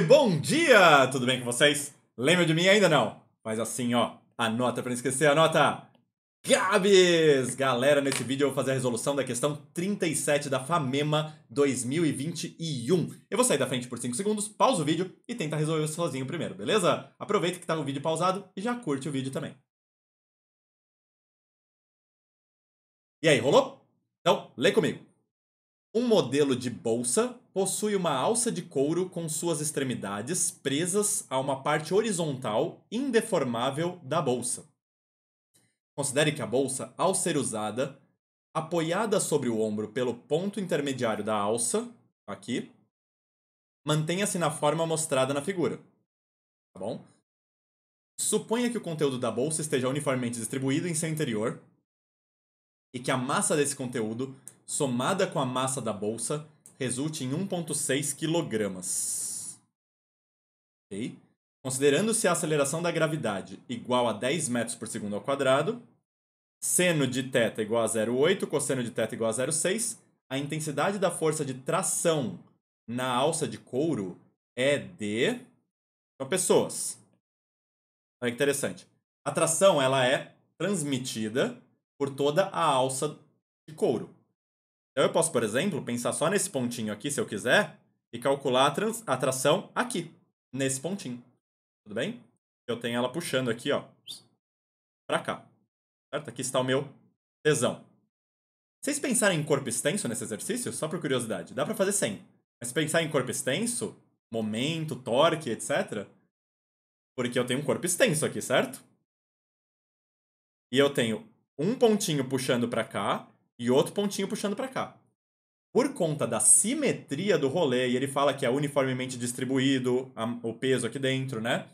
bom dia! Tudo bem com vocês? Lembra de mim ainda não? Mas assim, ó, anota para não esquecer, anota! Gabs! Galera, nesse vídeo eu vou fazer a resolução da questão 37 da FAMEMA 2021. Eu vou sair da frente por 5 segundos, pausa o vídeo e tenta resolver sozinho primeiro, beleza? Aproveita que tá o vídeo pausado e já curte o vídeo também. E aí, rolou? Então, lê comigo. Um modelo de bolsa possui uma alça de couro com suas extremidades presas a uma parte horizontal indeformável da bolsa. Considere que a bolsa, ao ser usada, apoiada sobre o ombro pelo ponto intermediário da alça, aqui, mantenha-se na forma mostrada na figura. Tá bom? Suponha que o conteúdo da bolsa esteja uniformemente distribuído em seu interior e que a massa desse conteúdo, somada com a massa da bolsa, resulte em 1,6 kg. Okay? Considerando-se a aceleração da gravidade igual a 10 metros por segundo ao quadrado, seno de θ igual a 0,8, cosseno de θ igual a 0,6, a intensidade da força de tração na alça de couro é de... Então, pessoas. Olha que interessante. A tração ela é transmitida por toda a alça de couro. Então eu posso, por exemplo, pensar só nesse pontinho aqui, se eu quiser, e calcular a, a tração aqui, nesse pontinho. Tudo bem? Eu tenho ela puxando aqui, ó, para cá. Certo? Aqui está o meu tesão. Vocês pensarem em corpo extenso nesse exercício? Só por curiosidade. Dá para fazer sem. Mas pensar em corpo extenso, momento, torque, etc. Porque eu tenho um corpo extenso aqui, certo? E eu tenho um pontinho puxando para cá e outro pontinho puxando para cá. Por conta da simetria do rolê, e ele fala que é uniformemente distribuído a, o peso aqui dentro, né?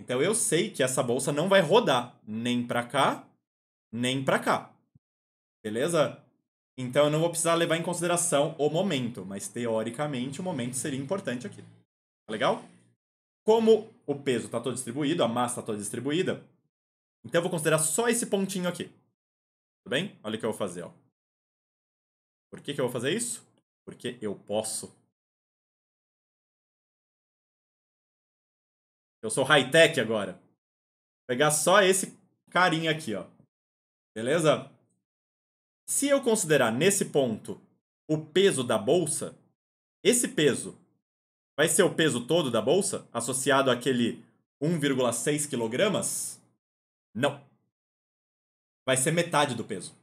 Então eu sei que essa bolsa não vai rodar nem para cá, nem para cá. Beleza? Então eu não vou precisar levar em consideração o momento, mas teoricamente o momento seria importante aqui. Tá legal? Como o peso está todo distribuído, a massa está toda distribuída, então eu vou considerar só esse pontinho aqui. Tudo bem? Olha o que eu vou fazer, ó. Por que, que eu vou fazer isso? Porque eu posso. Eu sou high-tech agora. Vou pegar só esse carinha aqui, ó. Beleza? Se eu considerar nesse ponto o peso da bolsa, esse peso vai ser o peso todo da bolsa associado àquele 1,6 kg? Não. Vai ser metade do peso.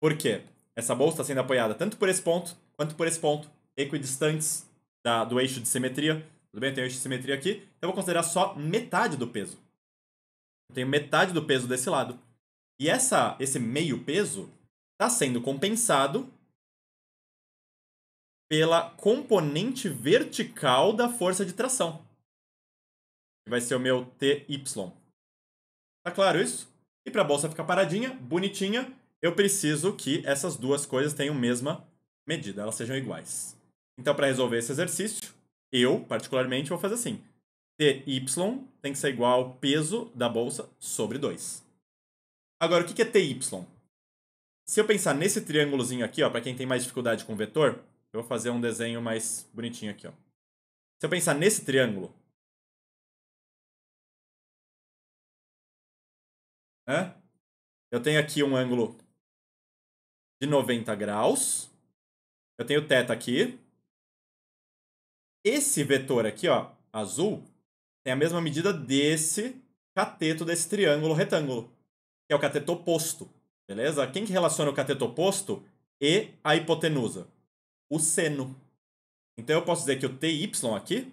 Por quê? Essa bolsa está sendo apoiada tanto por esse ponto quanto por esse ponto, equidistantes da, do eixo de simetria. Tudo bem? Eu tenho eixo de simetria aqui. Então eu vou considerar só metade do peso. Eu tenho metade do peso desse lado. E essa, esse meio peso está sendo compensado pela componente vertical da força de tração. Que vai ser o meu TY. Tá claro isso? E para a bolsa ficar paradinha, bonitinha, eu preciso que essas duas coisas tenham mesma medida, elas sejam iguais. Então, para resolver esse exercício, eu, particularmente, vou fazer assim. TY tem que ser igual ao peso da bolsa sobre 2. Agora, o que é TY? Se eu pensar nesse triângulozinho aqui, ó, para quem tem mais dificuldade com vetor, eu vou fazer um desenho mais bonitinho aqui. Ó. Se eu pensar nesse triângulo... Né? Eu tenho aqui um ângulo de 90 graus. Eu tenho θ aqui. Esse vetor aqui, ó, azul, tem a mesma medida desse cateto desse triângulo retângulo, que é o cateto oposto, beleza? Quem que relaciona o cateto oposto e a hipotenusa? O seno. Então eu posso dizer que o TY aqui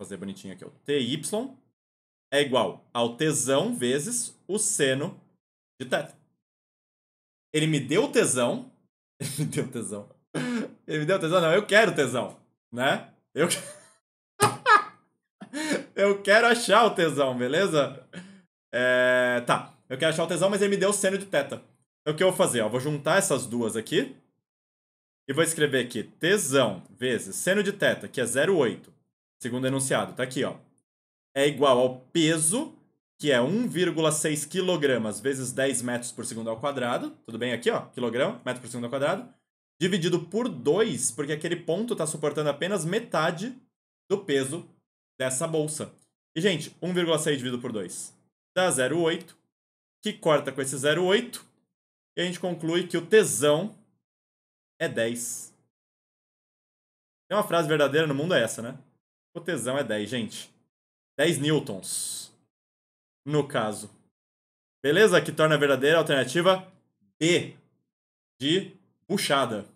fazer bonitinho aqui, o TY é igual ao tesão vezes o seno de teta. Ele me deu tesão. Ele me deu tesão. Ele me deu tesão, não, eu quero tesão, né? Eu, eu quero achar o tesão, beleza? É... Tá, eu quero achar o tesão, mas ele me deu seno de teta. Então o que eu vou fazer? Ó, eu vou juntar essas duas aqui. E vou escrever aqui tesão vezes seno de teta, que é 0,8, segundo enunciado, tá aqui, ó. É igual ao peso que é 1,6 kg vezes 10 metros por segundo ao quadrado, tudo bem aqui, ó, quilograma, metro por segundo ao quadrado, dividido por 2, porque aquele ponto está suportando apenas metade do peso dessa bolsa. E, gente, 1,6 dividido por 2 dá 0,8, que corta com esse 0,8, e a gente conclui que o tesão é 10. Tem uma frase verdadeira no mundo é essa, né? O tesão é 10, gente. 10 newtons no caso. Beleza? Que torna a verdadeira a alternativa B de buchada.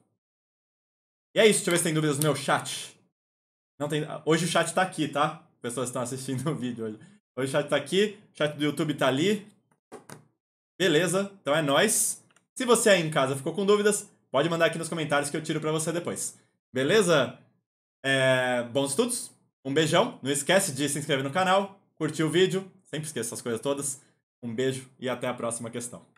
E é isso, deixa eu ver se tem dúvidas no meu chat. Não tem, hoje o chat tá aqui, tá? Pessoas estão assistindo o vídeo hoje. Hoje o chat tá aqui, o chat do YouTube tá ali. Beleza? Então é nós. Se você aí em casa ficou com dúvidas, pode mandar aqui nos comentários que eu tiro para você depois. Beleza? É, bons estudos, um beijão, não esquece de se inscrever no canal, curtir o vídeo, Sempre esqueço essas coisas todas. Um beijo e até a próxima questão.